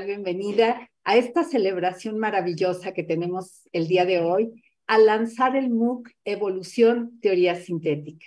bienvenida a esta celebración maravillosa que tenemos el día de hoy, a lanzar el MOOC Evolución Teoría Sintética.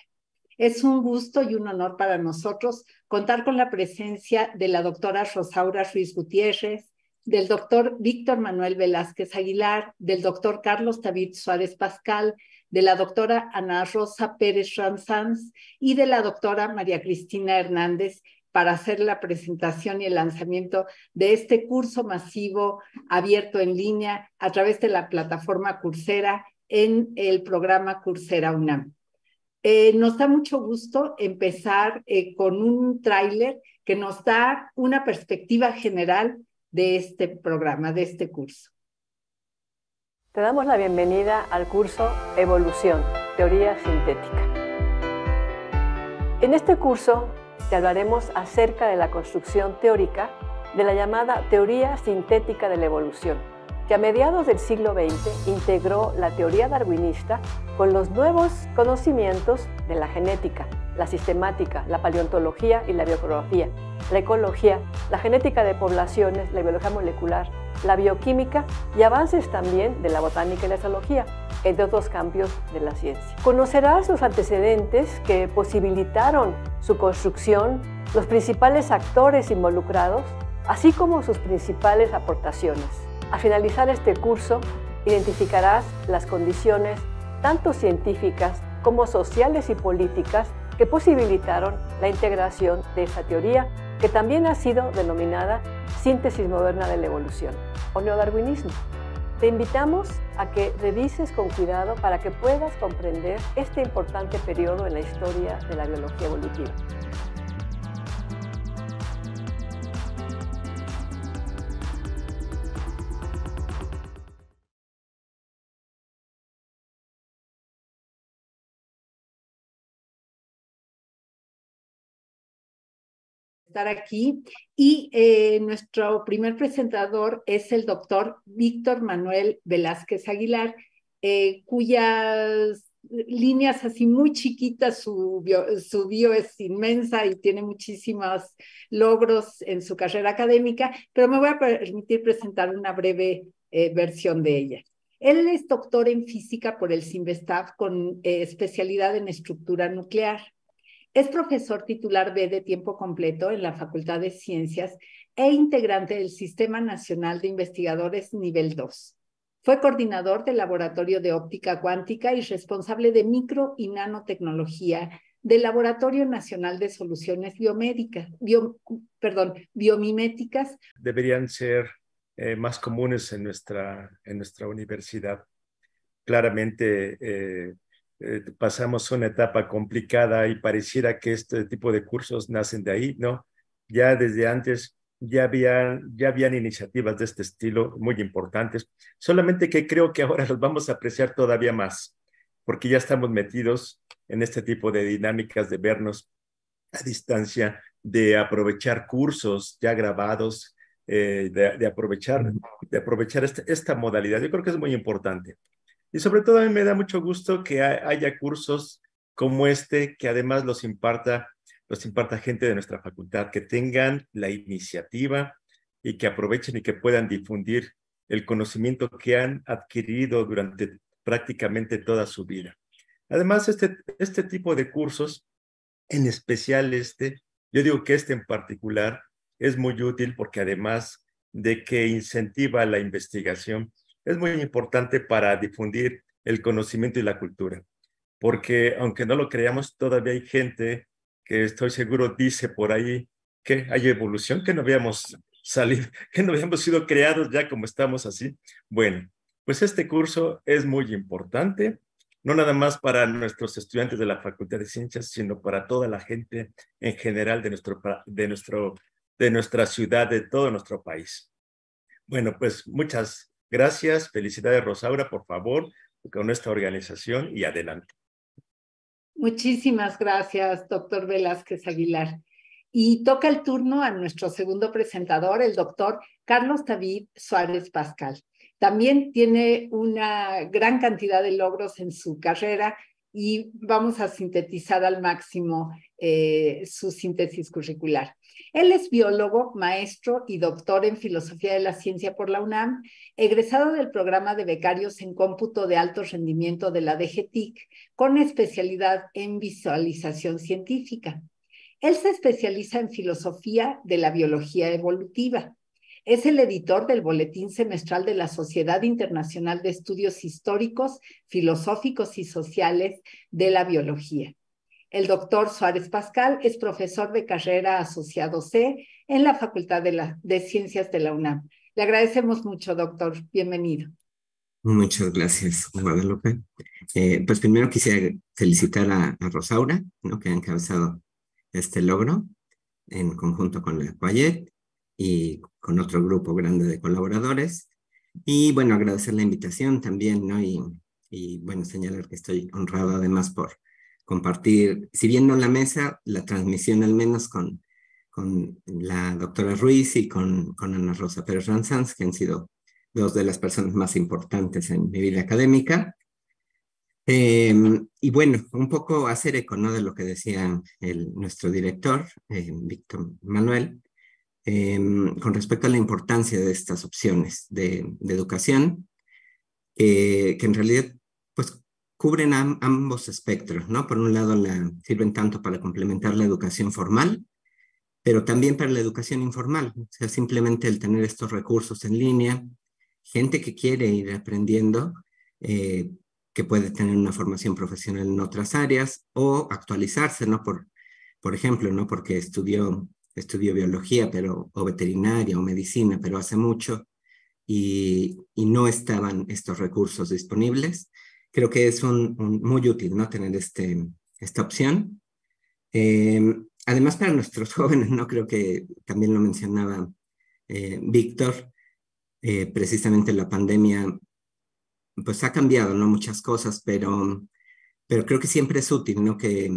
Es un gusto y un honor para nosotros contar con la presencia de la doctora Rosaura Ruiz Gutiérrez, del doctor Víctor Manuel Velázquez Aguilar, del doctor Carlos David Suárez Pascal, de la doctora Ana Rosa Pérez Ranzanz y de la doctora María Cristina Hernández, para hacer la presentación y el lanzamiento de este curso masivo abierto en línea a través de la plataforma Coursera en el programa Coursera UNAM. Eh, nos da mucho gusto empezar eh, con un tráiler que nos da una perspectiva general de este programa, de este curso. Te damos la bienvenida al curso Evolución, Teoría Sintética. En este curso te hablaremos acerca de la construcción teórica de la llamada teoría sintética de la evolución que a mediados del siglo XX integró la teoría darwinista con los nuevos conocimientos de la genética, la sistemática, la paleontología y la biografía, la ecología, la genética de poblaciones, la biología molecular, la bioquímica y avances también de la botánica y la zoología, entre otros cambios de la ciencia. Conocerás sus antecedentes que posibilitaron su construcción, los principales actores involucrados, así como sus principales aportaciones. Al finalizar este curso, identificarás las condiciones, tanto científicas como sociales y políticas, que posibilitaron la integración de esta teoría, que también ha sido denominada síntesis moderna de la evolución o neodarwinismo. Te invitamos a que revises con cuidado para que puedas comprender este importante periodo en la historia de la biología evolutiva. aquí. Y eh, nuestro primer presentador es el doctor Víctor Manuel Velázquez Aguilar, eh, cuyas líneas así muy chiquitas, su bio, es inmensa y tiene muchísimos logros en su carrera académica, pero me voy a permitir presentar una breve eh, versión de ella. Él es doctor en física por el CIMBESTAF con especialidad en estructura nuclear. Es profesor titular B de tiempo completo en la Facultad de Ciencias e integrante del Sistema Nacional de Investigadores Nivel 2. Fue coordinador del Laboratorio de Óptica Cuántica y responsable de micro y nanotecnología del Laboratorio Nacional de Soluciones Biomédicas, biomiméticas. Deberían ser eh, más comunes en nuestra, en nuestra universidad. Claramente eh, eh, pasamos una etapa complicada y pareciera que este tipo de cursos nacen de ahí, ¿no? Ya desde antes ya habían, ya habían iniciativas de este estilo muy importantes, solamente que creo que ahora las vamos a apreciar todavía más, porque ya estamos metidos en este tipo de dinámicas de vernos a distancia, de aprovechar cursos ya grabados, eh, de, aprovechar, de aprovechar este, esta modalidad. Yo creo que es muy importante. Y sobre todo a mí me da mucho gusto que haya cursos como este, que además los imparta, imparta gente de nuestra facultad, que tengan la iniciativa y que aprovechen y que puedan difundir el conocimiento que han adquirido durante prácticamente toda su vida. Además, este, este tipo de cursos, en especial este, yo digo que este en particular es muy útil porque además de que incentiva la investigación, es muy importante para difundir el conocimiento y la cultura, porque aunque no lo creamos, todavía hay gente que estoy seguro dice por ahí que hay evolución, que no habíamos salido, que no habíamos sido creados ya como estamos así. Bueno, pues este curso es muy importante, no nada más para nuestros estudiantes de la Facultad de Ciencias, sino para toda la gente en general de, nuestro, de, nuestro, de nuestra ciudad, de todo nuestro país. Bueno, pues muchas Gracias, felicidades Rosaura, por favor, con esta organización y adelante. Muchísimas gracias, doctor Velázquez Aguilar. Y toca el turno a nuestro segundo presentador, el doctor Carlos David Suárez Pascal. También tiene una gran cantidad de logros en su carrera y vamos a sintetizar al máximo eh, su síntesis curricular. Él es biólogo, maestro y doctor en filosofía de la ciencia por la UNAM, egresado del programa de becarios en cómputo de alto rendimiento de la DGTIC, con especialidad en visualización científica. Él se especializa en filosofía de la biología evolutiva. Es el editor del Boletín Semestral de la Sociedad Internacional de Estudios Históricos, Filosóficos y Sociales de la Biología. El doctor Suárez Pascal es profesor de carrera asociado C en la Facultad de, Ciencias de la UNAM. Le agradecemos mucho, doctor. Bienvenido. Muchas gracias, Guadalupe. Eh, pues primero quisiera felicitar a, Rosaura, ¿no? que ha encabezado este logro en conjunto con la Coyet y con otro grupo grande de colaboradores. Y bueno, agradecer la invitación también, ¿no? Y, bueno, señalar que estoy honrado además por compartir, si bien no la mesa, la transmisión al menos con, con la doctora Ruiz y con, con Ana Rosa Pérez Ranzanz, que han sido dos de las personas más importantes en mi vida académica. Em, y bueno, un poco hacer eco ¿no? de lo que decía el, nuestro director, em, Víctor Manuel, Em, con respecto a la importancia de estas opciones de, educación, eh, que en realidad pues, cubren ambos espectros, ¿no? Por un lado, sirven tanto para complementar la educación formal, pero también para la educación informal, o sea, simplemente el tener estos recursos en línea, gente que quiere ir aprendiendo, eh, que puede tener una formación profesional en otras áreas o actualizarse, ¿no? Por, por ejemplo, ¿no? Porque estudió estudió biología pero, o veterinaria o medicina, pero hace mucho, y, y no estaban estos recursos disponibles. Creo que es un, muy útil ¿no? tener este, esta opción. Eh, además, para nuestros jóvenes, no creo que también lo mencionaba eh, Víctor, eh, precisamente la pandemia pues ha cambiado ¿no? muchas cosas, pero, pero creo que siempre es útil ¿no? que,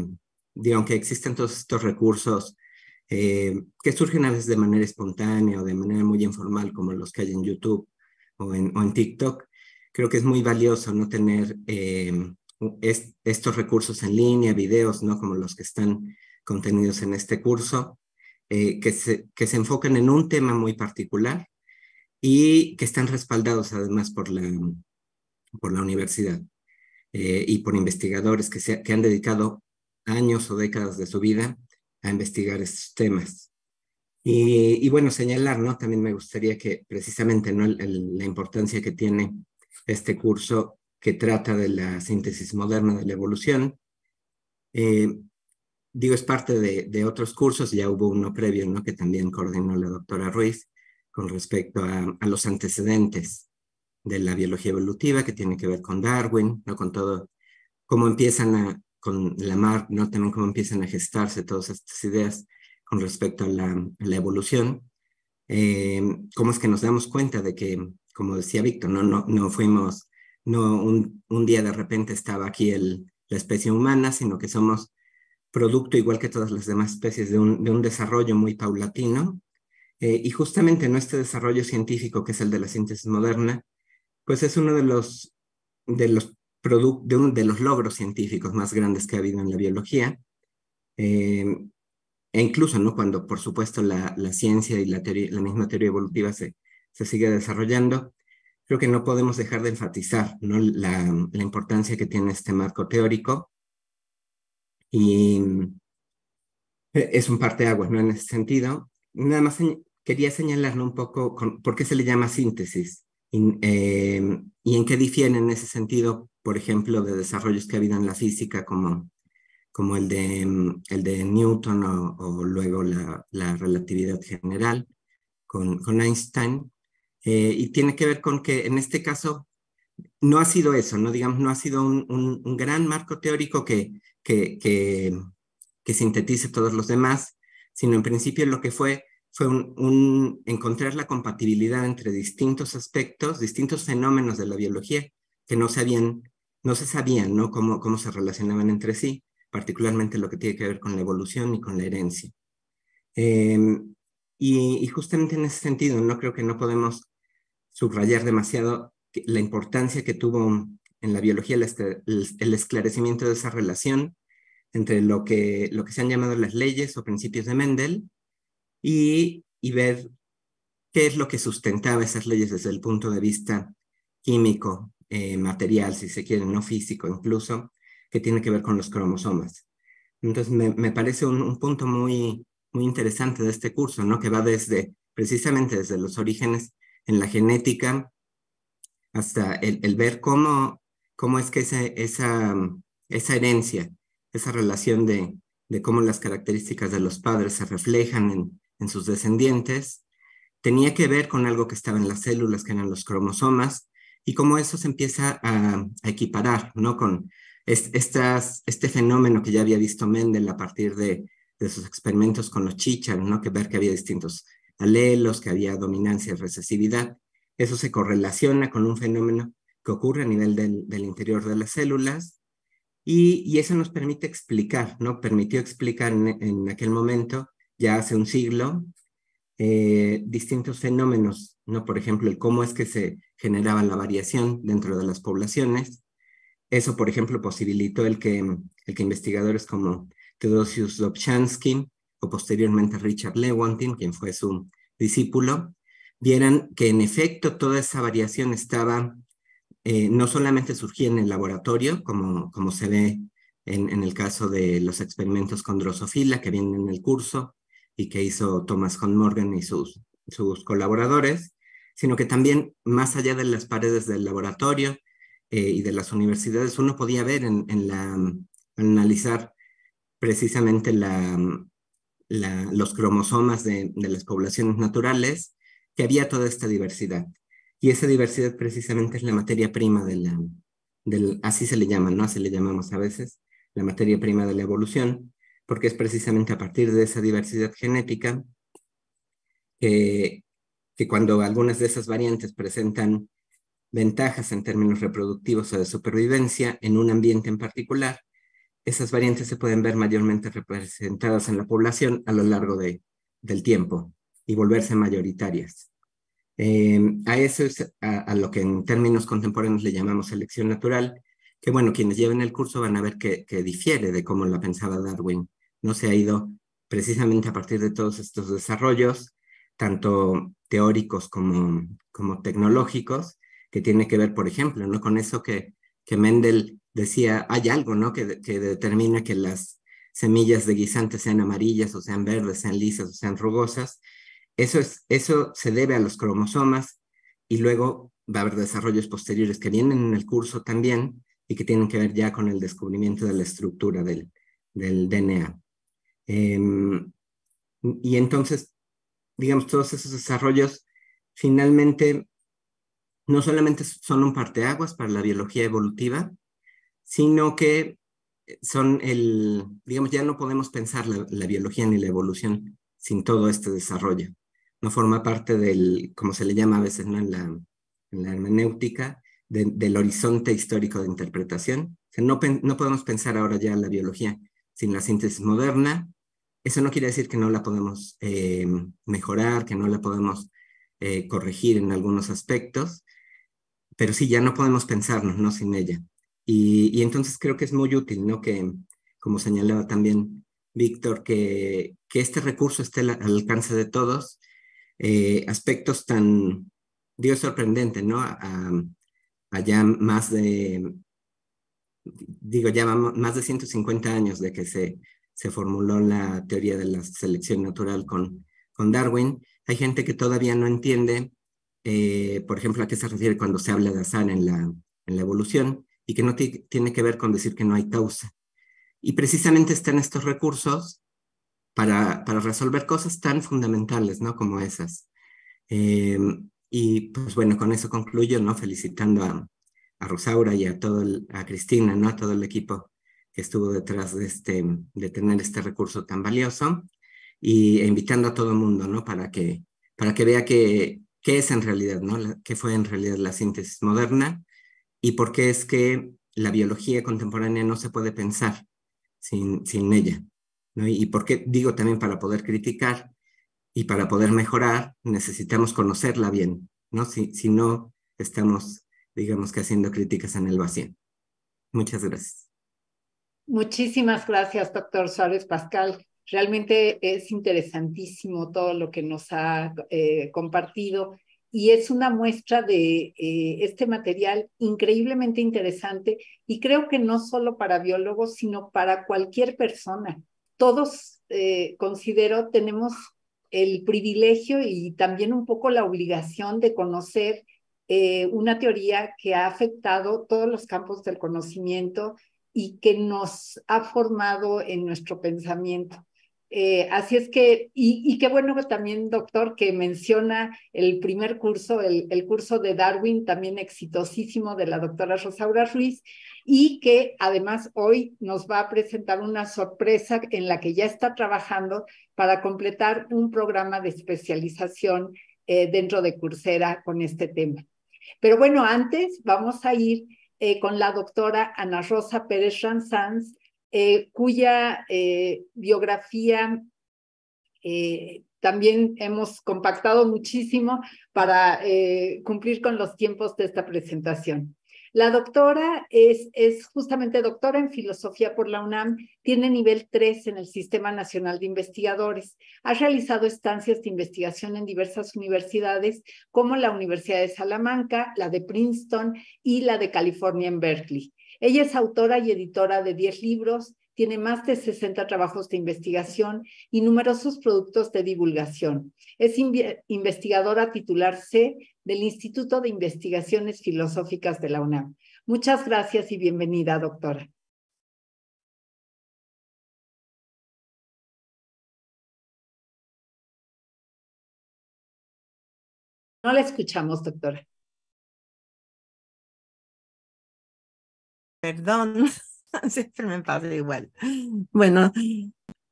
digo, aunque existen todos estos recursos eh, que surgen a veces de manera espontánea o de manera muy informal, como los que hay en YouTube o en, TikTok, creo que es muy valioso no tener eh, estos recursos en línea, videos, ¿no? Como los que están contenidos en este curso, eh, que, se, enfocan en un tema muy particular y que están respaldados además por la, por la universidad y por investigadores que, que han dedicado años o décadas de su vida a investigar estos temas. Y, bueno, señalar, ¿no? También me gustaría que precisamente, ¿no? la importancia que tiene este curso que trata de la síntesis moderna de la evolución. Eh, digo, es parte de, otros cursos, ya hubo uno previo, ¿no? Que también coordinó la doctora Ruiz con respecto a, a los antecedentes de la biología evolutiva que tiene que ver con Darwin, ¿no? Con todo, cómo empiezan a, con mar ¿no? También cómo empiezan a gestarse todas estas ideas con respecto a la, evolución. Eh, cómo es que nos damos cuenta de que, como decía Víctor, no, no, no fuimos, no un, día de repente estaba aquí el, la especie humana, sino que somos producto, igual que todas las demás especies, de un, desarrollo muy paulatino. Eh, y justamente ¿no? este desarrollo científico, que es el de la síntesis moderna, pues es uno de los, de los de uno de los logros científicos más grandes que ha habido en la biología. Eh, e incluso, ¿no? Cuando, por supuesto, la, ciencia y la, la misma teoría evolutiva se, se sigue desarrollando, creo que no podemos dejar de enfatizar ¿no? la, importancia que tiene este marco teórico. Y eh, es un parte parteaguas, ¿no? En ese sentido. Nada más quería señalar un poco por qué se le llama síntesis y, eh, y en qué difieren en ese sentido por ejemplo, de desarrollos que ha habido en la física, como, como el, de, el de Newton o, luego la, la, relatividad general con, con Einstein. Eh, y tiene que ver con que en este caso no ha sido eso, no digamos, no ha sido un, un, gran marco teórico que, que, que, que, sintetice todos los demás, sino en principio lo que fue fue un, encontrar la compatibilidad entre distintos aspectos, distintos fenómenos de la biología que no se habían no se sabían ¿no? Cómo, cómo se relacionaban entre sí, particularmente lo que tiene que ver con la evolución y con la herencia. Em, y, justamente en ese sentido, no creo que no podemos subrayar demasiado la importancia que tuvo en la biología este, el, esclarecimiento de esa relación entre lo que, lo que se han llamado las leyes o principios de Mendel y, y ver qué es lo que sustentaba esas leyes desde el punto de vista químico, eh, material, si se quiere, no físico incluso, que tiene que ver con los cromosomas. Entonces, me, parece un, punto muy, muy interesante de este curso, ¿no? que va desde, precisamente desde los orígenes en la genética hasta el, ver cómo, cómo es que esa, esa herencia, esa relación de, de cómo las características de los padres se reflejan en, en sus descendientes, tenía que ver con algo que estaba en las células, que eran los cromosomas, y cómo eso se empieza a, equiparar, ¿no? Con este fenómeno que ya había visto Mendel a partir de, sus experimentos con los chícharos, ¿no? Que ver que había distintos alelos, que había dominancia y recesividad. Eso se correlaciona con un fenómeno que ocurre a nivel del, interior de las células y, eso nos permite explicar, ¿no? Permitió explicar en aquel momento, ya hace un siglo, eh, distintos fenómenos, ¿no? Por ejemplo, el cómo es que se generaba la variación dentro de las poblaciones. Eso, por ejemplo, posibilitó el que, el que investigadores como Teodosius Dobzhansky o posteriormente Richard Lewontin, quien fue su discípulo, vieran que en efecto toda esa variación estaba, eh, no solamente surgía en el laboratorio, como, como se ve en, en el caso de los experimentos con drosophila que vienen en el curso, y que hizo Thomas Hunt Morgan y sus, sus colaboradores, sino que también más allá de las paredes del laboratorio eh, y de las universidades, uno podía ver en, la, analizar precisamente la, los cromosomas de, las poblaciones naturales, que había toda esta diversidad. Y esa diversidad precisamente es la materia prima de la, del, así se le llama, ¿no? Así le llamamos a veces, la materia prima de la evolución, porque es precisamente a partir de esa diversidad genética que, cuando algunas de esas variantes presentan ventajas en términos reproductivos o de supervivencia en un ambiente en particular, esas variantes se pueden ver mayormente representadas en la población a lo largo de, del tiempo y volverse mayoritarias. Em, a eso es a, lo que en términos contemporáneos le llamamos selección natural, que bueno, quienes lleven el curso van a ver que, que difiere de cómo la pensaba Darwin no se ha ido precisamente a partir de todos estos desarrollos, tanto teóricos como, como tecnológicos, que tiene que ver, por ejemplo, ¿no? con eso que, que Mendel decía, hay algo ¿no? que, determina que las semillas de guisantes sean amarillas o sean verdes, sean lisas o sean rugosas. Eso, es, eso se debe a los cromosomas y luego va a haber desarrollos posteriores que vienen en el curso también y que tienen que ver ya con el descubrimiento de la estructura del, del DNA. Em, y entonces, digamos, todos esos desarrollos finalmente no solamente son un parteaguas para la biología evolutiva, sino que son el, digamos, ya no podemos pensar la, biología ni la evolución sin todo este desarrollo. No forma parte del, como se le llama a veces ¿no? en, la, la hermenéutica, del horizonte histórico de interpretación. O sea, no, no podemos pensar ahora ya la biología sin la síntesis moderna, eso no quiere decir que no la podemos eh, mejorar, que no la podemos eh, corregir en algunos aspectos, pero sí, ya no podemos pensarnos ¿no? sin ella. Y, entonces creo que es muy útil, ¿no? Que, como señalaba también Víctor, que, que este recurso esté al alcance de todos, eh, aspectos tan, Dios sorprendente, ¿no? allá más de, digo, ya más de 150 años de que se se formuló la teoría de la selección natural con, con Darwin. Hay gente que todavía no entiende, eh, por ejemplo, a qué se refiere cuando se habla de azar en la, en la evolución y que no tiene que ver con decir que no hay causa. Y precisamente están estos recursos para, para resolver cosas tan fundamentales ¿no? como esas. Em, y pues bueno, con eso concluyo, ¿no? Felicitando a, Rosaura y a todo a Cristina, ¿no? A todo el equipo que estuvo detrás de, este, de tener este recurso tan valioso y invitando a todo el mundo, ¿no? Para que, para que vea qué es en realidad, ¿no? qué fue en realidad la síntesis moderna y por qué es que la biología contemporánea no se puede pensar sin, sin ella, ¿no? Y, y por qué, digo, también para poder criticar y para poder mejorar necesitamos conocerla bien, ¿no? Si, si no, estamos, digamos que haciendo críticas en el vacío. Muchas gracias. Muchísimas gracias, doctor Suárez Pascal. Realmente es interesantísimo todo lo que nos ha eh, compartido y es una muestra de eh, este material increíblemente interesante y creo que no solo para biólogos, sino para cualquier persona. Todos, eh, considero, tenemos el privilegio y también un poco la obligación de conocer una teoría que ha afectado todos los campos del conocimiento y que nos ha formado en nuestro pensamiento. Eh, así es que, y, qué bueno también, doctor, que menciona el primer curso, el, curso de Darwin, también exitosísimo de la doctora Rosaura Ruiz, y que además hoy nos va a presentar una sorpresa en la que ya está trabajando para completar un programa de especialización eh, dentro de Coursera con este tema. Pero bueno, antes vamos a ir eh, con la doctora Ana Rosa Pérez Ranzanz, eh, cuya eh, biografía también hemos compactado muchísimo para cumplir con los tiempos de esta presentación. La doctora es, justamente doctora en filosofía por la UNAM, tiene nivel 3 en el Sistema Nacional de Investigadores. Ha realizado estancias de investigación en diversas universidades como la Universidad de Salamanca, la de Princeton y la de California en Berkeley. Ella es autora y editora de 10 libros, tiene más de 60 trabajos de investigación y numerosos productos de divulgación. Es investigadora titular C del Instituto de Investigaciones Filosóficas de la UNAM. Muchas gracias y bienvenida, doctora. No la escuchamos, doctora. Perdón. Siempre me pasa igual. Bueno,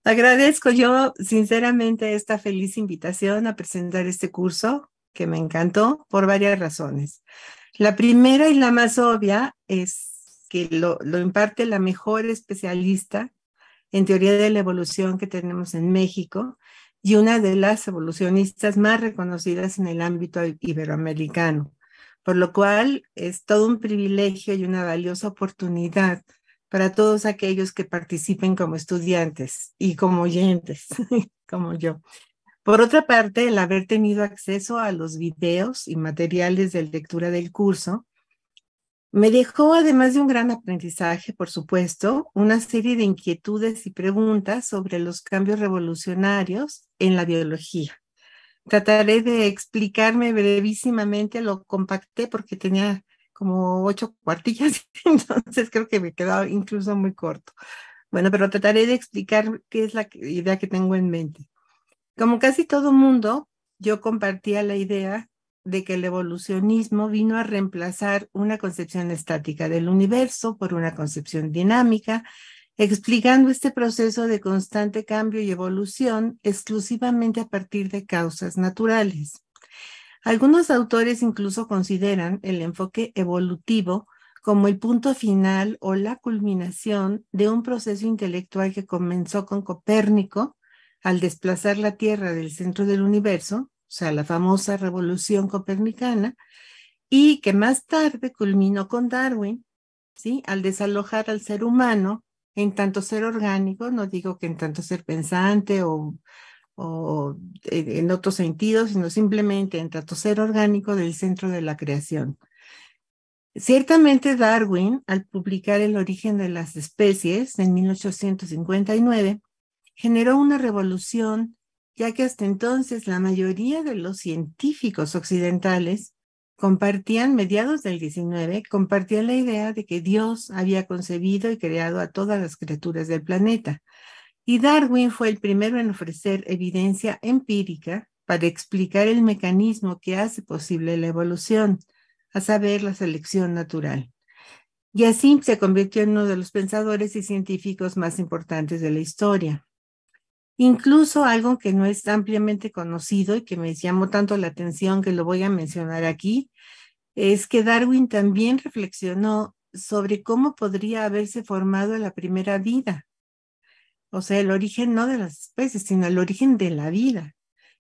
agradezco yo sinceramente esta feliz invitación a presentar este curso que me encantó por varias razones. La primera y la más obvia es que lo, lo imparte la mejor especialista en teoría de la evolución que tenemos en México y una de las evolucionistas más reconocidas en el ámbito iberoamericano, por lo cual es todo un privilegio y una valiosa oportunidad para todos aquellos que participen como estudiantes y como oyentes, como yo. Por otra parte, el haber tenido acceso a los videos y materiales de lectura del curso me dejó, además de un gran aprendizaje, por supuesto, una serie de inquietudes y preguntas sobre los cambios revolucionarios en la biología. Trataré de explicarme brevísimamente, lo compacté porque tenía como ocho cuartillas, entonces creo que me quedaba incluso muy corto. Bueno, pero trataré de explicar qué es la idea que tengo en mente. Como casi todo mundo, yo compartía la idea de que el evolucionismo vino a reemplazar una concepción estática del universo por una concepción dinámica, explicando este proceso de constante cambio y evolución exclusivamente a partir de causas naturales. Algunos autores incluso consideran el enfoque evolutivo como el punto final o la culminación de un proceso intelectual que comenzó con Copérnico al desplazar la Tierra del centro del universo, o sea, la famosa revolución copernicana, y que más tarde culminó con Darwin, ¿sí? Al desalojar al ser humano en tanto ser orgánico, no digo que en tanto ser pensante o o en otro sentido, sino simplemente en ser orgánico del centro de la creación. Ciertamente Darwin, al publicar El origen de las especies en 1859, generó una revolución, ya que hasta entonces la mayoría de los científicos occidentales compartían, mediados del 19, compartían la idea de que Dios había concebido y creado a todas las criaturas del planeta, y Darwin fue el primero en ofrecer evidencia empírica para explicar el mecanismo que hace posible la evolución, a saber, la selección natural. Y así se convirtió en uno de los pensadores y científicos más importantes de la historia. Incluso algo que no es ampliamente conocido y que me llamó tanto la atención que lo voy a mencionar aquí, es que Darwin también reflexionó sobre cómo podría haberse formado la primera vida, o sea, el origen no de las especies, sino el origen de la vida,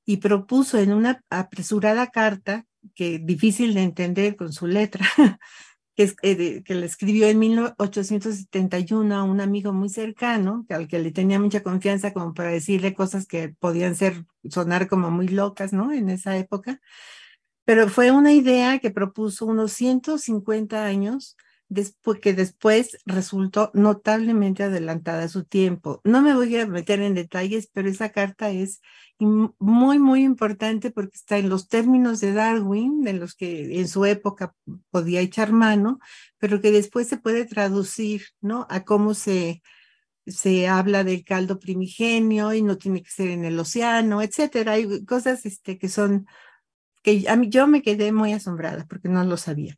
y propuso en una apresurada carta, que difícil de entender con su letra, que, le eh, la escribió en 1871 a un amigo muy cercano, al que le tenía mucha confianza como para decirle cosas que podían ser, sonar como muy locas, ¿no? En esa época. Pero fue una idea que propuso unos 150 años después, que después resultó notablemente adelantada a su tiempo. No me voy a meter en detalles, pero esa carta es muy, muy importante porque está en los términos de Darwin, en los que en su época podía echar mano, pero que después se puede traducir, ¿no? A cómo se, se habla del caldo primigenio y no tiene que ser en el océano, etcétera. Hay cosas este, que son que a mí, yo me quedé muy asombrada porque no lo sabía.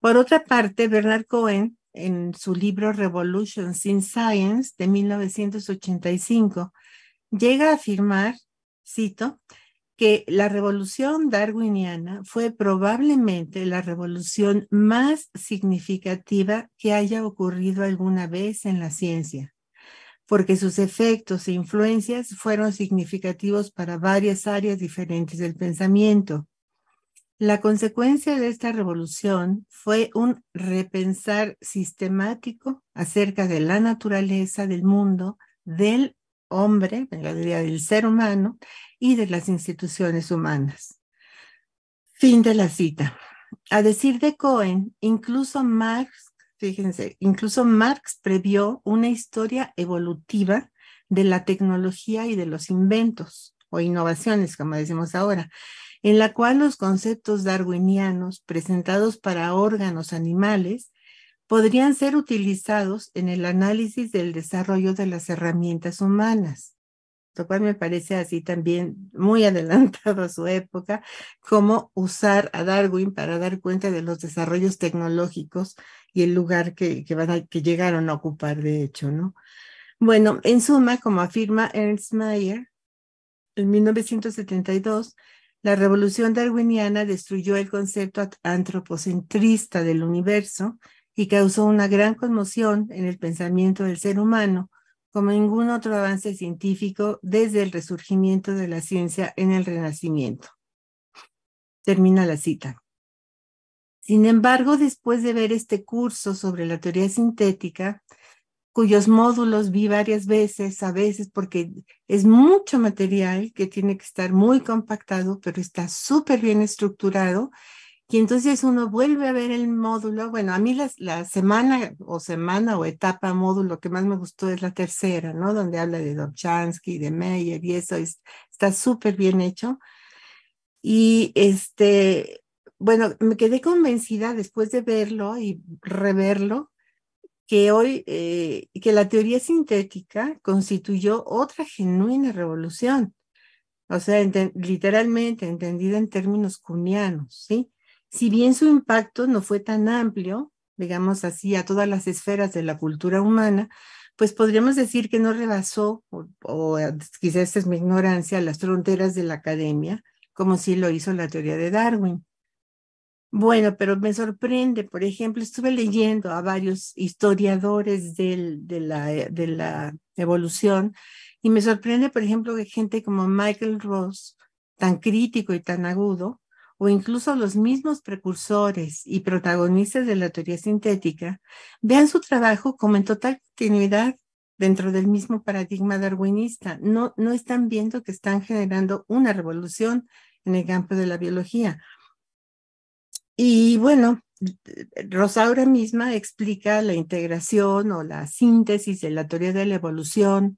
Por otra parte, Bernard Cohen, en su libro Revolutions in Science de 1985, llega a afirmar, cito, que la revolución darwiniana fue probablemente la revolución más significativa que haya ocurrido alguna vez en la ciencia, porque sus efectos e influencias fueron significativos para varias áreas diferentes del pensamiento, la consecuencia de esta revolución fue un repensar sistemático acerca de la naturaleza del mundo, del hombre, en del ser humano y de las instituciones humanas. Fin de la cita. A decir de Cohen, incluso Marx, fíjense, incluso Marx previó una historia evolutiva de la tecnología y de los inventos o innovaciones, como decimos ahora, en la cual los conceptos darwinianos presentados para órganos animales podrían ser utilizados en el análisis del desarrollo de las herramientas humanas, lo cual me parece así también muy adelantado a su época, como usar a Darwin para dar cuenta de los desarrollos tecnológicos y el lugar que, que, llegaron a ocupar, de hecho, ¿no? Bueno, en suma, como afirma Ernst Mayer, en 1972, la revolución darwiniana destruyó el concepto antropocentrista del universo y causó una gran conmoción en el pensamiento del ser humano, como ningún otro avance científico desde el resurgimiento de la ciencia en el Renacimiento. Termina la cita. Sin embargo, después de ver este curso sobre la teoría sintética, cuyos módulos vi varias veces, a veces, porque es mucho material que tiene que estar muy compactado, pero está súper bien estructurado. Y entonces uno vuelve a ver el módulo. Bueno, a mí la, la semana o semana o etapa módulo que más me gustó es la tercera, ¿no? Donde habla de Dobchansky, de Meyer y eso está súper bien hecho. Y este, bueno, me quedé convencida después de verlo y reverlo que hoy, eh, que la teoría sintética constituyó otra genuina revolución, o sea, literalmente entendida en términos cuneanos, ¿sí? Si bien su impacto no fue tan amplio, digamos así, a todas las esferas de la cultura humana, pues podríamos decir que no rebasó, o, o eh, quizás es mi ignorancia, las fronteras de la academia, como sí lo hizo la teoría de Darwin. Bueno, pero me sorprende, por ejemplo, estuve leyendo a varios historiadores eh, de, la, evolución y me sorprende, por ejemplo, que gente como Michael Ross, tan crítico y tan agudo, o incluso los mismos precursores y protagonistas de la teoría sintética, vean su trabajo como en total continuidad dentro del mismo paradigma darwinista. No, no están viendo que están generando una revolución en el campo de la biología y bueno, Rosaura misma explica la integración o la síntesis de la teoría de la evolución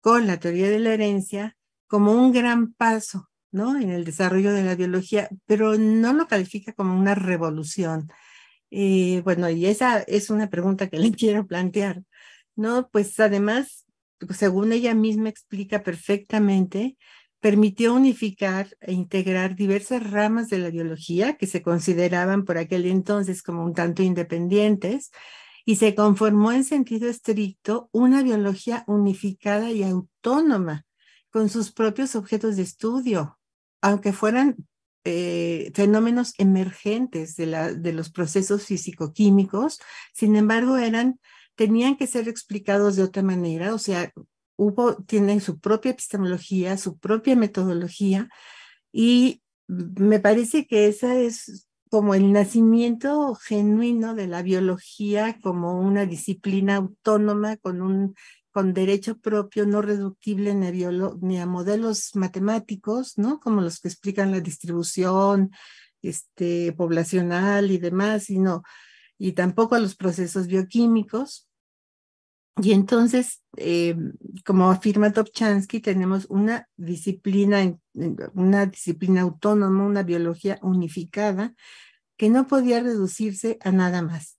con la teoría de la herencia como un gran paso ¿no? en el desarrollo de la biología, pero no lo califica como una revolución. Y eh, bueno, y esa es una pregunta que le quiero plantear, ¿no? Pues además, según ella misma explica perfectamente, permitió unificar e integrar diversas ramas de la biología que se consideraban por aquel entonces como un tanto independientes y se conformó en sentido estricto una biología unificada y autónoma con sus propios objetos de estudio, aunque fueran eh, fenómenos emergentes de, los procesos físico sin embargo, eran tenían que ser explicados de otra manera, o sea, tienen su propia epistemología, su propia metodología y me parece que esa es como el nacimiento genuino de la biología como una disciplina autónoma con un con derecho propio no reducible ni a, modelos matemáticos, ¿no? Como los que explican la distribución este, poblacional y demás, y y tampoco a los procesos bioquímicos, y entonces, eh, como afirma Dobchansky, tenemos una disciplina, una disciplina autónoma, una biología unificada que no podía reducirse a nada más.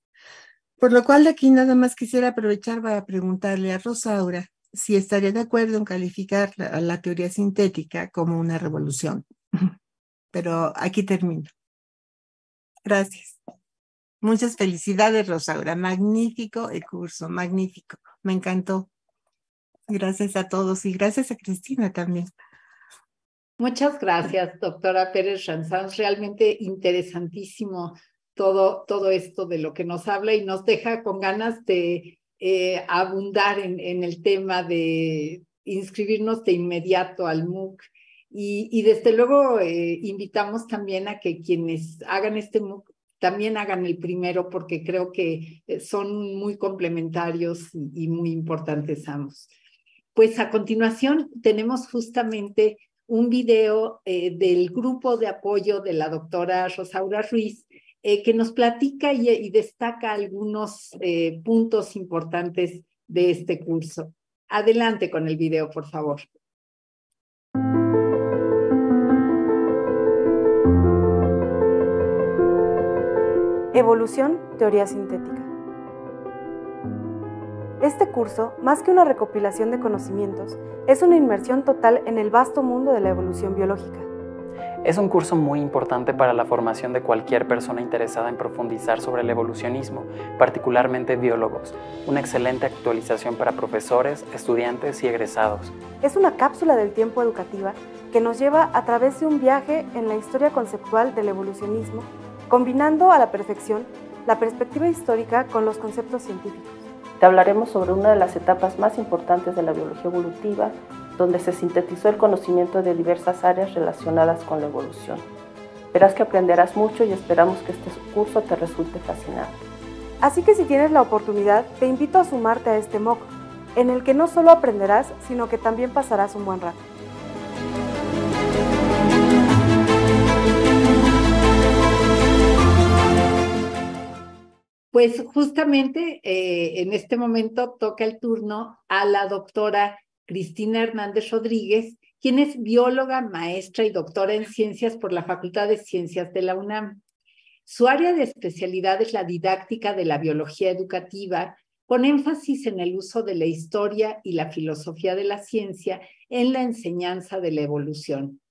Por lo cual, aquí nada más quisiera aprovechar para preguntarle a Rosaura si estaría de acuerdo en calificar la teoría sintética como una revolución. Pero aquí termino. Gracias. Muchas felicidades, Rosaura. Magnífico el curso, magnífico. Me encantó. Gracias a todos y gracias a Cristina también. Muchas gracias, doctora Pérez Ranzans. Realmente interesantísimo todo, todo esto de lo que nos habla y nos deja con ganas de eh, abundar en, el tema de inscribirnos de inmediato al MOOC. Y, desde luego eh, invitamos también a que quienes hagan este MOOC también hagan el primero porque creo que eh, son muy complementarios y, muy importantes ambos. Pues a continuación tenemos justamente un video eh, del grupo de apoyo de la doctora Rosaura Ruiz eh, que nos platica y, destaca algunos puntos importantes de este curso. Adelante con el video, por favor. Evolución, teoría sintética. Este curso, más que una recopilación de conocimientos, es una inmersión total en el vasto mundo de la evolución biológica. Es un curso muy importante para la formación de cualquier persona interesada en profundizar sobre el evolucionismo, particularmente biólogos. Una excelente actualización para profesores, estudiantes y egresados. Es una cápsula del tiempo educativa que nos lleva a través de un viaje en la historia conceptual del evolucionismo combinando a la perfección la perspectiva histórica con los conceptos científicos. Te hablaremos sobre una de las etapas más importantes de la biología evolutiva, donde se sintetizó el conocimiento de diversas áreas relacionadas con la evolución. Verás que aprenderás mucho y esperamos que este curso te resulte fascinante. Así que si tienes la oportunidad, te invito a sumarte a este MOOC, en el que no solo aprenderás, sino que también pasarás un buen rato. Pues justamente eh, en este momento toca el turno a la doctora Cristina Hernández Rodríguez, quien es bióloga, maestra y doctora en ciencias por la Facultad de Ciencias de la UNAM. Su área de especialidad es la didáctica de la biología educativa, con énfasis en el uso de la historia y la filosofía de la ciencia en la enseñanza de la evolución.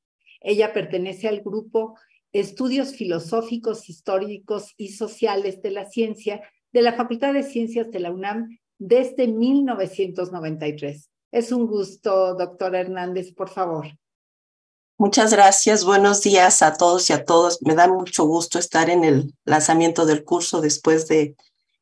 Ella pertenece al grupo Estudios Filosóficos, Históricos y Sociales de la Ciencia de la Facultad de Ciencias de la UNAM desde 1993. Es un gusto, doctora Hernández, por favor. Muchas gracias. Buenos días a todos y a todas. Me da mucho gusto estar en el lanzamiento del curso después de,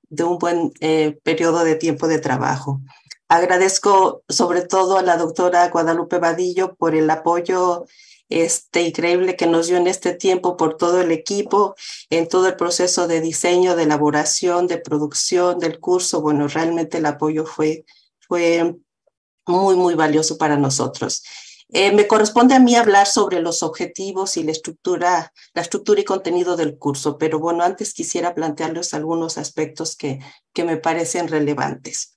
de un buen eh, periodo de tiempo de trabajo. Agradezco sobre todo a la doctora Guadalupe Vadillo por el apoyo este, increíble que nos dio en este tiempo por todo el equipo, en todo el proceso de diseño, de elaboración, de producción del curso. Bueno, realmente el apoyo fue, fue muy, muy valioso para nosotros. Eh, me corresponde a mí hablar sobre los objetivos y la estructura, la estructura y contenido del curso, pero bueno, antes quisiera plantearles algunos aspectos que, que me parecen relevantes.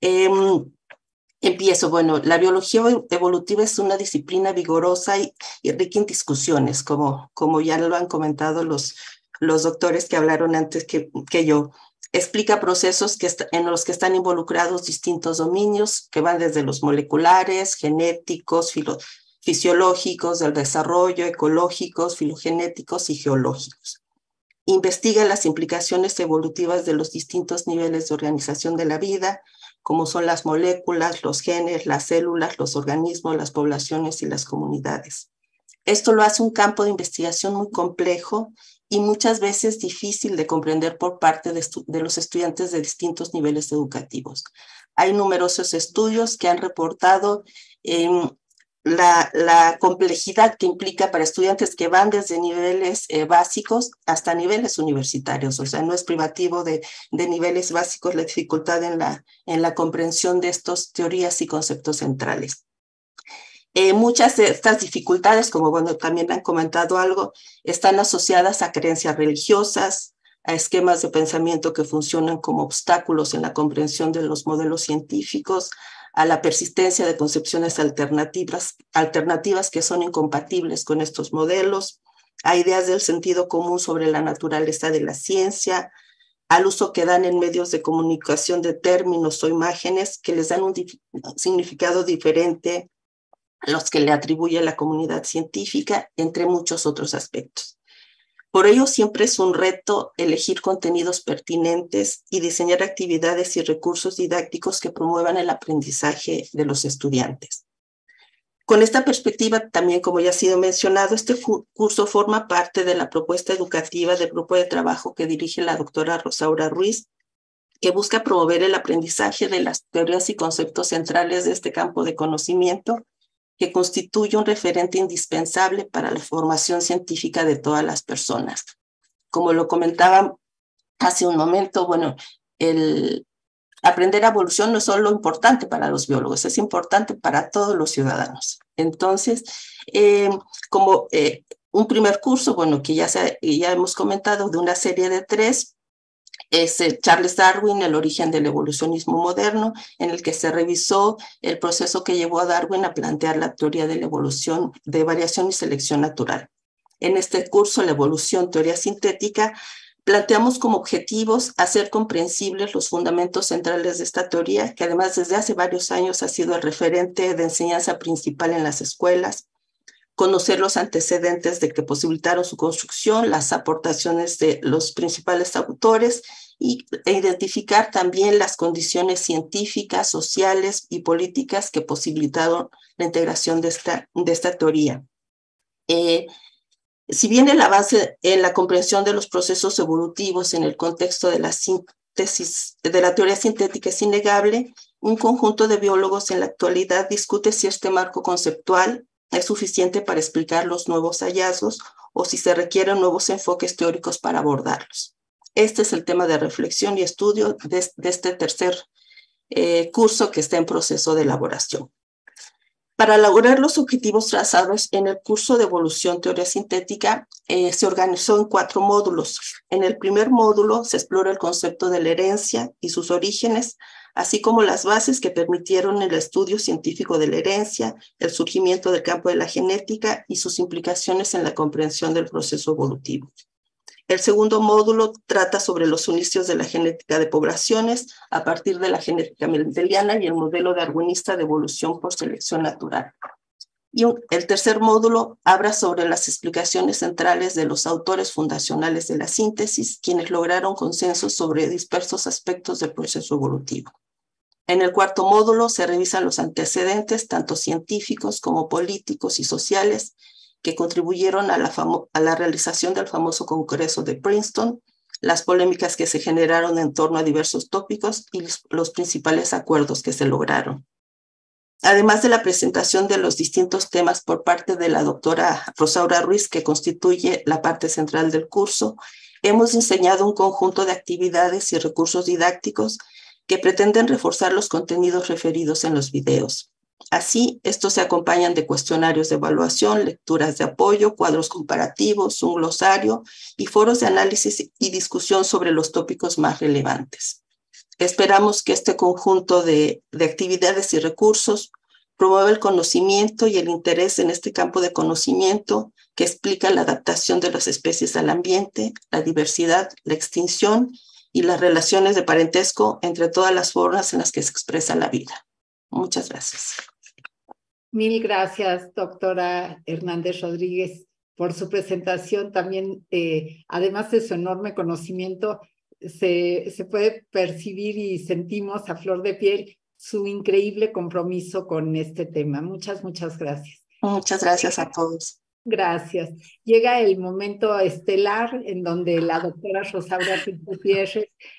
Em, Empiezo. Bueno, la biología evolutiva es una disciplina vigorosa y, rica en discusiones, como, como ya lo han comentado los, doctores que hablaron antes que, que yo. Explica procesos en los que están involucrados distintos dominios que van desde los moleculares, genéticos, fisiológicos, del desarrollo, ecológicos, filogenéticos y geológicos. Investiga las implicaciones evolutivas de los distintos niveles de organización de la vida, como son las moléculas, los genes, las células, los organismos, las poblaciones y las comunidades. Esto lo hace un campo de investigación muy complejo y muchas veces difícil de comprender por parte de, los estudiantes de distintos niveles educativos. Hay numerosos estudios que han reportado em, la, complejidad que implica para estudiantes que van desde niveles eh, básicos hasta niveles universitarios. O sea, no es privativo de, niveles básicos la dificultad en la, comprensión de estas teorías y conceptos centrales. Eh, muchas de estas dificultades, como bueno, también han comentado algo, están asociadas a creencias religiosas, a esquemas de pensamiento que funcionan como obstáculos en la comprensión de los modelos científicos, a la persistencia de concepciones alternativas, alternativas que son incompatibles con estos modelos, a ideas del sentido común sobre la naturaleza de la ciencia, al uso que dan en medios de comunicación de términos o imágenes que les dan un significado diferente a los que le atribuye la comunidad científica, entre muchos otros aspectos. Por ello, siempre es un reto elegir contenidos pertinentes y diseñar actividades y recursos didácticos que promuevan el aprendizaje de los estudiantes. Con esta perspectiva, también como ya ha sido mencionado, este curso forma parte de la propuesta educativa del grupo de trabajo que dirige la doctora Rosaura Ruiz, que busca promover el aprendizaje de las teorías y conceptos centrales de este campo de conocimiento que constituye un referente indispensable para la formación científica de todas las personas. Como lo comentaba hace un momento, bueno, el aprender evolución no es solo importante para los biólogos, es importante para todos los ciudadanos. Entonces, eh, como eh, un primer curso, bueno, que ya, ya hemos comentado, de una serie de tres, es Charles Darwin, el origen del evolucionismo moderno, en el que se revisó el proceso que llevó a Darwin a plantear la teoría de la evolución de variación y selección natural. En este curso, la evolución teoría sintética, planteamos como objetivos hacer comprensibles los fundamentos centrales de esta teoría, que además desde hace varios años ha sido el referente de enseñanza principal en las escuelas, conocer los antecedentes de que posibilitaron su construcción, las aportaciones de los principales autores y e identificar también las condiciones científicas, sociales y políticas que posibilitaron la integración de esta, de esta teoría. Eh, si bien la base en la comprensión de los procesos evolutivos en el contexto de la síntesis de la teoría sintética es innegable, un conjunto de biólogos en la actualidad discute si este marco conceptual es suficiente para explicar los nuevos hallazgos o si se requieren nuevos enfoques teóricos para abordarlos. Este es el tema de reflexión y estudio de, este tercer eh, curso que está en proceso de elaboración. Para lograr los objetivos trazados en el curso de evolución teoría sintética, eh, se organizó en cuatro módulos. En el primer módulo se explora el concepto de la herencia y sus orígenes así como las bases que permitieron el estudio científico de la herencia, el surgimiento del campo de la genética y sus implicaciones en la comprensión del proceso evolutivo. El segundo módulo trata sobre los inicios de la genética de poblaciones a partir de la genética mendeliana y el modelo darwinista de evolución por selección natural. Y el tercer módulo abra sobre las explicaciones centrales de los autores fundacionales de la síntesis, quienes lograron consenso sobre dispersos aspectos del proceso evolutivo. En el cuarto módulo se revisan los antecedentes, tanto científicos como políticos y sociales, que contribuyeron a la realización del famoso Congreso de Princeton, las polémicas que se generaron en torno a diversos tópicos y los principales acuerdos que se lograron además de la presentación de los distintos temas por parte de la doctora Rosaura Ruiz, que constituye la parte central del curso, hemos diseñado un conjunto de actividades y recursos didácticos que pretenden reforzar los contenidos referidos en los videos. Así, estos se acompañan de cuestionarios de evaluación, lecturas de apoyo, cuadros comparativos, un glosario y foros de análisis y discusión sobre los tópicos más relevantes. Esperamos que este conjunto de, actividades y recursos promueva el conocimiento y el interés en este campo de conocimiento que explica la adaptación de las especies al ambiente, la diversidad, la extinción y las relaciones de parentesco entre todas las formas en las que se expresa la vida. Muchas gracias. Mil gracias, doctora Hernández Rodríguez, por su presentación también, eh, además de su enorme conocimiento se, puede percibir y sentimos a flor de piel su increíble compromiso con este tema. Muchas, muchas gracias. Muchas gracias a todos. Gracias. Llega el momento estelar en donde la doctora Rosaura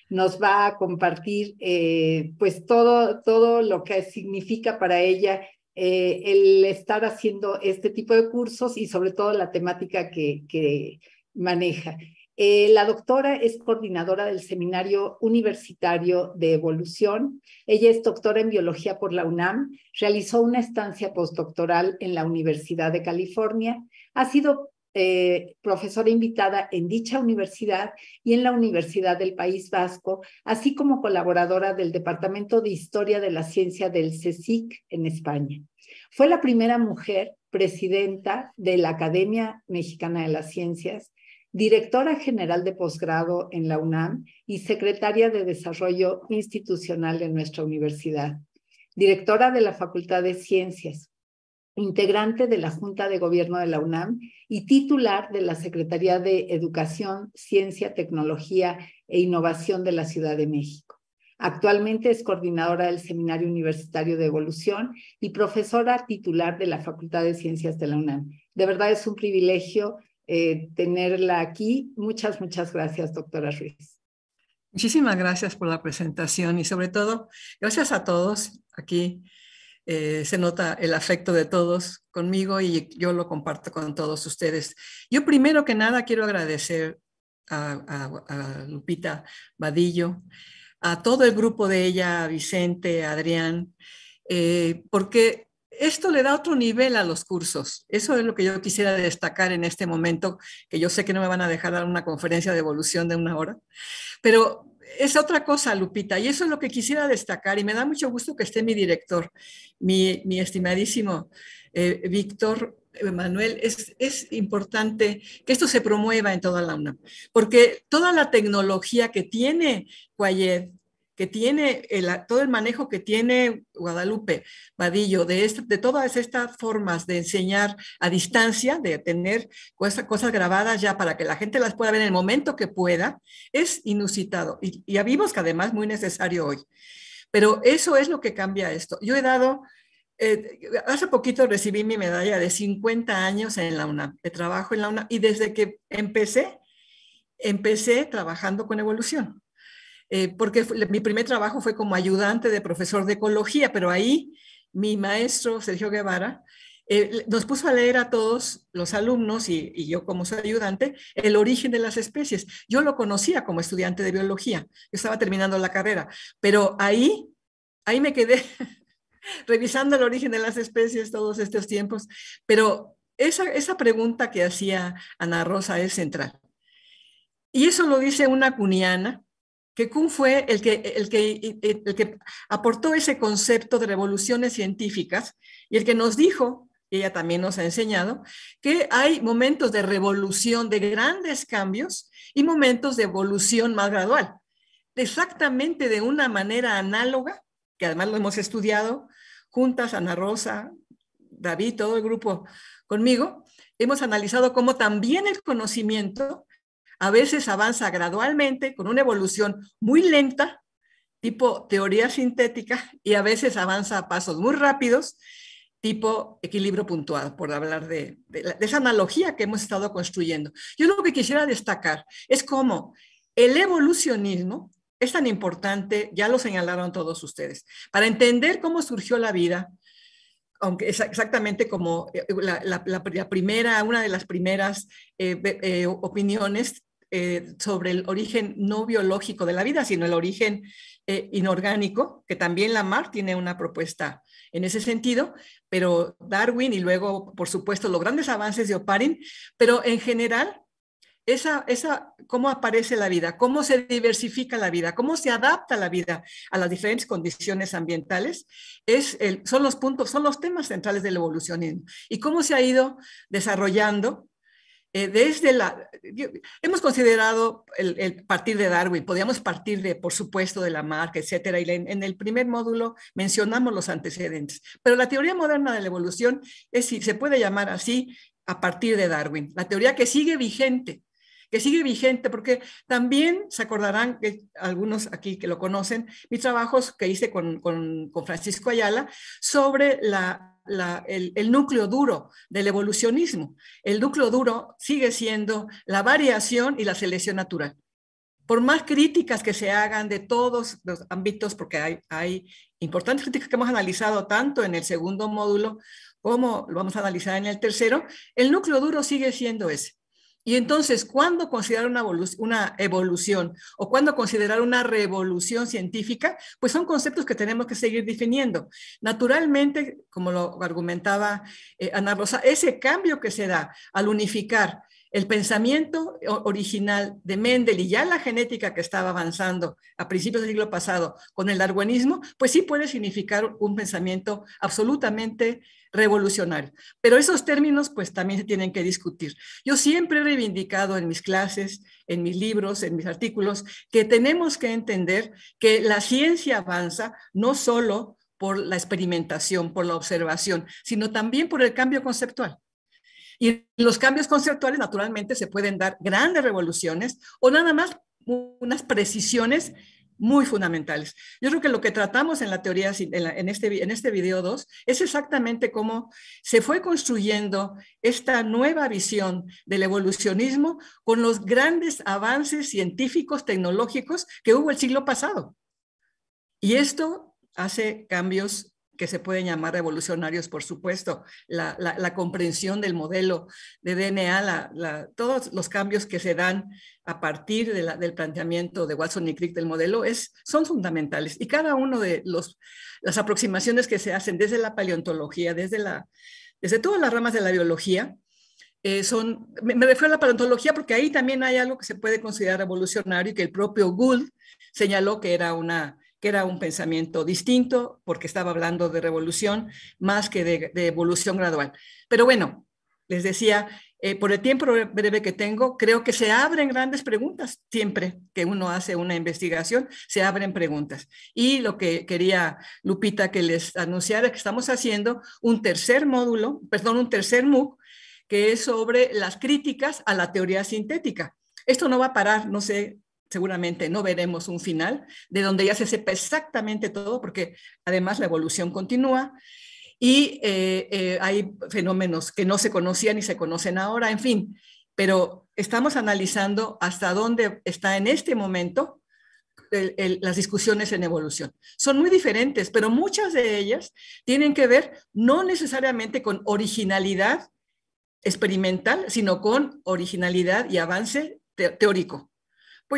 nos va a compartir eh, pues todo, todo lo que significa para ella eh, el estar haciendo este tipo de cursos y sobre todo la temática que, que maneja. Eh, la doctora es coordinadora del Seminario Universitario de Evolución. Ella es doctora en biología por la UNAM, realizó una estancia postdoctoral en la Universidad de California, ha sido eh, profesora invitada en dicha universidad y en la Universidad del País Vasco, así como colaboradora del Departamento de Historia de la Ciencia del CSIC en España. Fue la primera mujer presidenta de la Academia Mexicana de las Ciencias, directora general de posgrado en la UNAM y secretaria de Desarrollo Institucional en nuestra universidad, directora de la Facultad de Ciencias, integrante de la Junta de Gobierno de la UNAM y titular de la Secretaría de Educación, Ciencia, Tecnología e Innovación de la Ciudad de México. Actualmente es coordinadora del Seminario Universitario de Evolución y profesora titular de la Facultad de Ciencias de la UNAM. De verdad es un privilegio eh, tenerla aquí. Muchas, muchas gracias, doctora Ruiz. Muchísimas gracias por la presentación y sobre todo, gracias a todos aquí. Eh, se nota el afecto de todos conmigo y yo lo comparto con todos ustedes. Yo primero que nada quiero agradecer a, Lupita Vadillo, a todo el grupo de ella, a Vicente, a Adrián, eh, porque esto le da otro nivel a los cursos. Eso es lo que yo quisiera destacar en este momento, que yo sé que no me van a dejar dar una conferencia de evolución de una hora, pero es otra cosa, Lupita, y eso es lo que quisiera destacar, y me da mucho gusto que esté mi director, mi, estimadísimo eh, Víctor eh, Manuel, es, importante que esto se promueva en toda la UNAM, porque toda la tecnología que tiene Cuayet, que tiene todo el manejo que tiene Guadalupe Vadillo este, de, todas estas formas de enseñar a distancia, de tener cosas, grabadas ya para que la gente las pueda ver en el momento que pueda, es inusitado y, ya vimos que además muy necesario hoy. Pero eso es lo que cambia esto. Yo he dado eh, hace poquito recibí mi medalla de 50 años en la una de trabajo en la una y desde que empecé, empecé trabajando con evolución. Eh, porque mi primer trabajo fue como ayudante de profesor de ecología, pero ahí mi maestro Sergio Guevara eh, nos puso a leer a todos los alumnos y, yo como su ayudante el origen de las especies. Yo lo conocía como estudiante de biología, yo estaba terminando la carrera, pero ahí, ahí me quedé revisando el origen de las especies todos estos tiempos, pero esa, esa pregunta que hacía Ana Rosa es central. Y eso lo dice una cuniana que Kuhn fue el que, el, que, el que aportó ese concepto de revoluciones científicas y el que nos dijo, ella también nos ha enseñado, que hay momentos de revolución, de grandes cambios y momentos de evolución más gradual. Exactamente de una manera análoga, que además lo hemos estudiado juntas, Ana Rosa, David, todo el grupo conmigo, hemos analizado cómo también el conocimiento a veces avanza gradualmente con una evolución muy lenta, tipo teoría sintética, y a veces avanza a pasos muy rápidos, tipo equilibrio puntuado, por hablar de, esa analogía que hemos estado construyendo. Yo lo que quisiera destacar es cómo el evolucionismo es tan importante, ya lo señalaron todos ustedes, para entender cómo surgió la vida, aunque es exactamente como eh, la, primera, una de las primeras eh, eh, opiniones eh, sobre el origen no biológico de la vida, sino el origen eh, inorgánico, que también la mar tiene una propuesta en ese sentido, pero Darwin y luego, por supuesto, los grandes avances de Oparin, pero en general, esa, esa, cómo aparece la vida, cómo se diversifica la vida, cómo se adapta la vida a las diferentes condiciones ambientales, es son los puntos, son los temas centrales del evolucionismo y cómo se ha ido desarrollando eh, desde la... hemos considerado el, partir de Darwin, podíamos partir de, por supuesto, de la marca, etcétera, y en, en, el primer módulo mencionamos los antecedentes, pero la teoría moderna de la evolución es si se puede llamar así a partir de Darwin, la teoría que sigue vigente que sigue vigente, porque también se acordarán que algunos aquí que lo conocen, mis trabajos que hice con, Francisco Ayala sobre el, núcleo duro del evolucionismo. El núcleo duro sigue siendo la variación y la selección natural. Por más críticas que se hagan de todos los ámbitos, porque hay, hay importantes críticas que hemos analizado tanto en el segundo módulo como lo vamos a analizar en el tercero, el núcleo duro sigue siendo ese. Y entonces, ¿cuándo considerar una, evolución o cuándo considerar una revolución científica? Pues son conceptos que tenemos que seguir definiendo. Naturalmente, como lo argumentaba eh, Ana Rosa, ese cambio que se da al unificar el pensamiento original de Mendel y ya la genética que estaba avanzando a principios del siglo pasado con el darwinismo, pues sí puede significar un pensamiento absolutamente revolucionario. Pero esos términos pues también se tienen que discutir. Yo siempre he reivindicado en mis clases, en mis libros, en mis artículos, que tenemos que entender que la ciencia avanza no solo por la experimentación, por la observación, sino también por el cambio conceptual. Y los cambios conceptuales naturalmente se pueden dar grandes revoluciones o nada más unas precisiones muy fundamentales. Yo creo que lo que tratamos en la teoría, en, este, en este video 2, es exactamente cómo se fue construyendo esta nueva visión del evolucionismo con los grandes avances científicos, tecnológicos que hubo el siglo pasado. Y esto hace cambios que se pueden llamar revolucionarios, por supuesto, la, comprensión del modelo de DNA, la, todos los cambios que se dan a partir del planteamiento de Watson y Crick del modelo es, son fundamentales. Y cada uno de los, las aproximaciones que se hacen desde la paleontología, desde, la, desde todas las ramas de la biología, eh, son, me, me, refiero a la paleontología porque ahí también hay algo que se puede considerar revolucionario y que el propio Gould señaló que era una que era un pensamiento distinto porque estaba hablando de revolución más que de, evolución gradual. Pero bueno, les decía, eh, por el tiempo breve que tengo, creo que se abren grandes preguntas. Siempre que uno hace una investigación, se abren preguntas. Y lo que quería Lupita que les anunciara que estamos haciendo un tercer módulo, perdón, un tercer MOOC, que es sobre las críticas a la teoría sintética. Esto no va a parar, no sé seguramente no veremos un final, de donde ya se sepa exactamente todo, porque además la evolución continúa y eh, eh, hay fenómenos que no se conocían y se conocen ahora, en fin, pero estamos analizando hasta dónde está en este momento las discusiones en evolución. Son muy diferentes, pero muchas de ellas tienen que ver no necesariamente con originalidad experimental, sino con originalidad y avance teórico.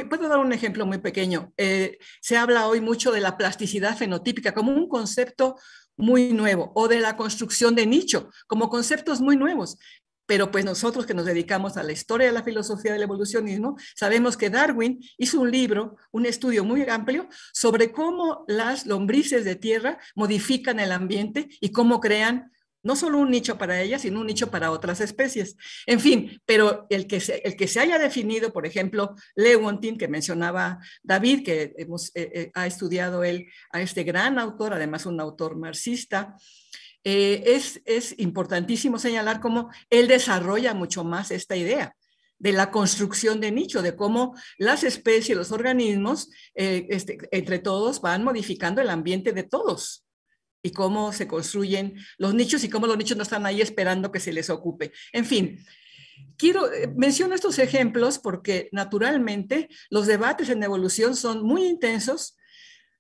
Puedo dar un ejemplo muy pequeño. Eh, se habla hoy mucho de la plasticidad fenotípica como un concepto muy nuevo o de la construcción de nicho como conceptos muy nuevos. Pero pues nosotros que nos dedicamos a la historia de la filosofía del evolucionismo, sabemos que Darwin hizo un libro, un estudio muy amplio sobre cómo las lombrices de tierra modifican el ambiente y cómo crean no solo un nicho para ellas, sino un nicho para otras especies. En fin, pero el que se, el que se haya definido, por ejemplo, Lewontin, que mencionaba David, que eh, eh, ha estudiado él a este gran autor, además un autor marxista, eh, es, importantísimo señalar cómo él desarrolla mucho más esta idea de la construcción de nicho, de cómo las especies, los organismos, este, entre todos, van modificando el ambiente de todos y cómo se construyen los nichos y cómo los nichos no están ahí esperando que se les ocupe. En fin, quiero eh, menciono estos ejemplos porque naturalmente los debates en evolución son muy intensos.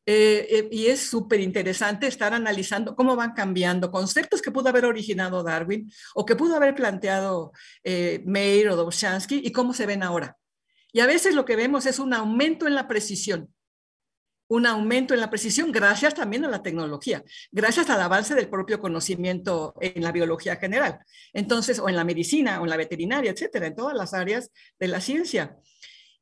Eh, eh, y es súper interesante estar analizando cómo van cambiando conceptos que pudo haber originado Darwin o que pudo haber planteado eh, Mayer o Dobzhansky y cómo se ven ahora. Y a veces lo que vemos es un aumento en la precisión un aumento en la precisión gracias también a la tecnología, gracias al avance del propio conocimiento en la biología general, entonces, o en la medicina, o en la veterinaria, etcétera, en todas las áreas de la ciencia.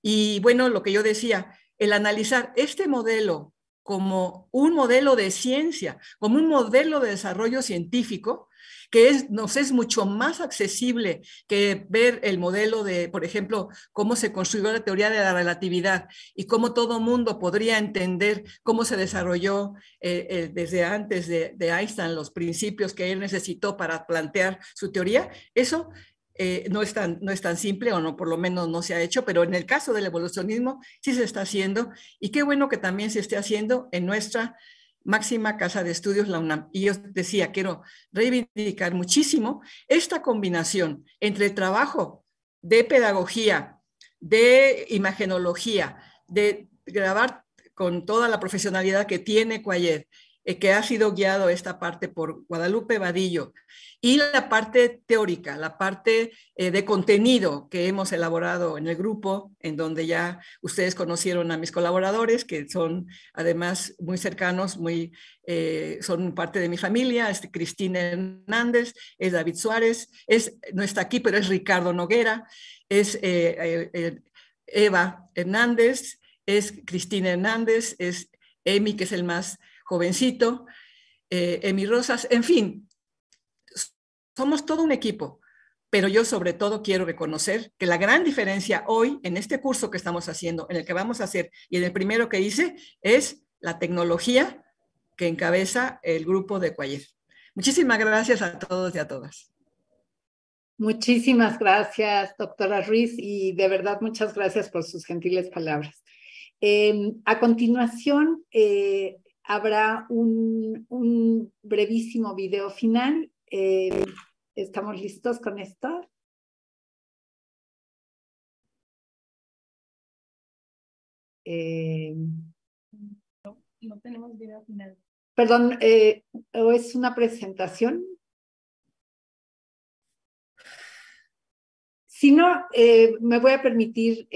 Y bueno, lo que yo decía, el analizar este modelo como un modelo de ciencia, como un modelo de desarrollo científico, que es, nos es mucho más accesible que ver el modelo de, por ejemplo, cómo se construyó la teoría de la relatividad y cómo todo mundo podría entender cómo se desarrolló eh, eh, desde antes de, Einstein los principios que él necesitó para plantear su teoría, eso eh, no, es tan, no es simple o no, por lo menos no se ha hecho, pero en el caso del evolucionismo sí se está haciendo y qué bueno que también se esté haciendo en nuestra máxima casa de estudios, la UNAM. Y yo decía, quiero reivindicar muchísimo esta combinación entre trabajo de pedagogía, de imagenología, de grabar con toda la profesionalidad que tiene Cuayer eh, que ha sido guiado esta parte por Guadalupe Vadillo, y la parte teórica, la parte eh, de contenido que hemos elaborado en el grupo, en donde ya ustedes conocieron a mis colaboradores, que son además muy cercanos, muy, eh, son parte de mi familia, es este, Cristina Hernández, es David Suárez, es, no está aquí, pero es Ricardo Noguera, es Eva Hernández, es Cristina Hernández, es Emi, que es el más jovencito, eh, Emi Rosas, en fin, somos todo un equipo, pero yo sobre todo quiero reconocer que la gran diferencia hoy en este curso que estamos haciendo, en el que vamos a hacer y en el primero que hice, es la tecnología que encabeza el grupo de Cuayer. Muchísimas gracias a todos y a todas. Muchísimas gracias, doctora Ruiz, y de verdad muchas gracias por sus gentiles palabras. Em, a continuación, eh, habrá un, brevísimo video final. Eh, ¿Estamos listos con esto? Eh, no, tenemos video final. Perdón, eh, ¿o es una presentación? Si no, me voy a permitir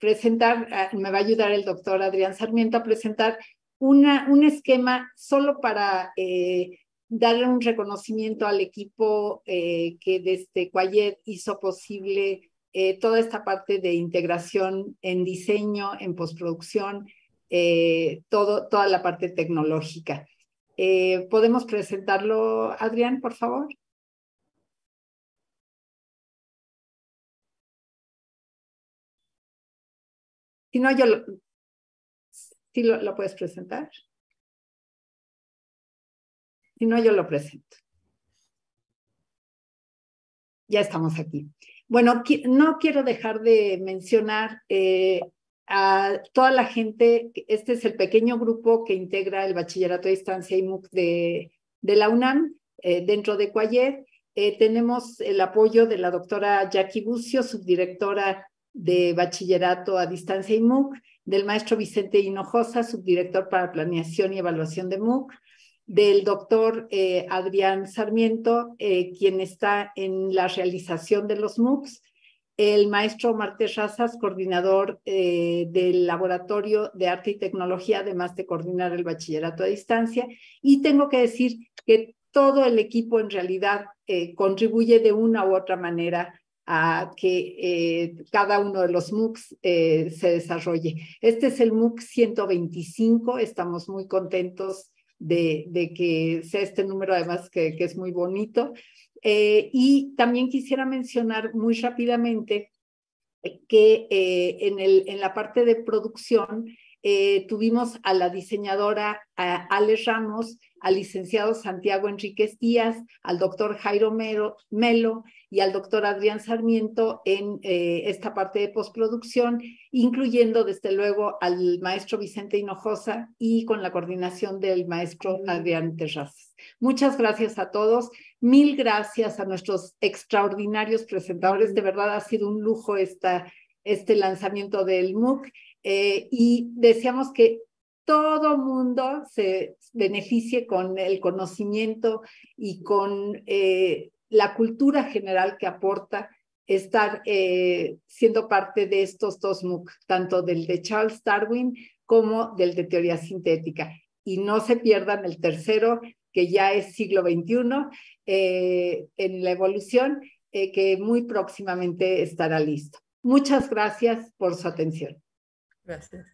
presentar, me va a ayudar el doctor Adrián Sarmiento a presentar un esquema solo para eh, darle un reconocimiento al equipo eh, que desde Cuayet este hizo posible eh, toda esta parte de integración en diseño, en postproducción, toda la parte tecnológica. ¿Podemos presentarlo, Adrián, por favor? Si no, yo ¿Sí lo, puedes presentar? Si no, yo lo presento. Ya estamos aquí. Bueno, no quiero dejar de mencionar eh, a toda la gente, este es el pequeño grupo que integra el Bachillerato a Distancia y MOOC de, la UNAM, eh, dentro de Cuayer. Eh, tenemos el apoyo de la doctora Jackie Bucio, subdirectora de Bachillerato a Distancia y MOOC, del maestro Vicente Hinojosa, subdirector para planeación y evaluación de MOOC, del doctor eh, Adrián Sarmiento, eh, quien está en la realización de los MOOCs, el maestro Martes Razas, coordinador eh, del Laboratorio de Arte y Tecnología, además de coordinar el bachillerato a distancia. Y tengo que decir que todo el equipo en realidad contribuye de una u otra manera a que eh, cada uno de los MOOCs eh, se desarrolle. Este es el MOOC 125, estamos muy contentos de, que sea este número, además que, que es muy bonito. Eh, y también quisiera mencionar muy rápidamente que en, el, en la parte de producción eh, tuvimos a la diseñadora a Alex Ramos, al licenciado Santiago Enríquez Díaz, al doctor Jairo Melo y al doctor Adrián Sarmiento en eh, esta parte de postproducción, incluyendo desde luego al maestro Vicente Hinojosa y con la coordinación del maestro Adrián Terrazas. Muchas gracias a todos, mil gracias a nuestros extraordinarios presentadores, de verdad ha sido un lujo este lanzamiento del MOOC eh, y deseamos que todo mundo se beneficie con el conocimiento y con eh, la cultura general que aporta estar eh, siendo parte de estos dos MOOC, tanto del de Charles Darwin como del de teoría sintética. Y no se pierdan el tercero, que ya es siglo XXI, en la evolución, que muy próximamente estará listo. Muchas gracias por su atención. Gracias.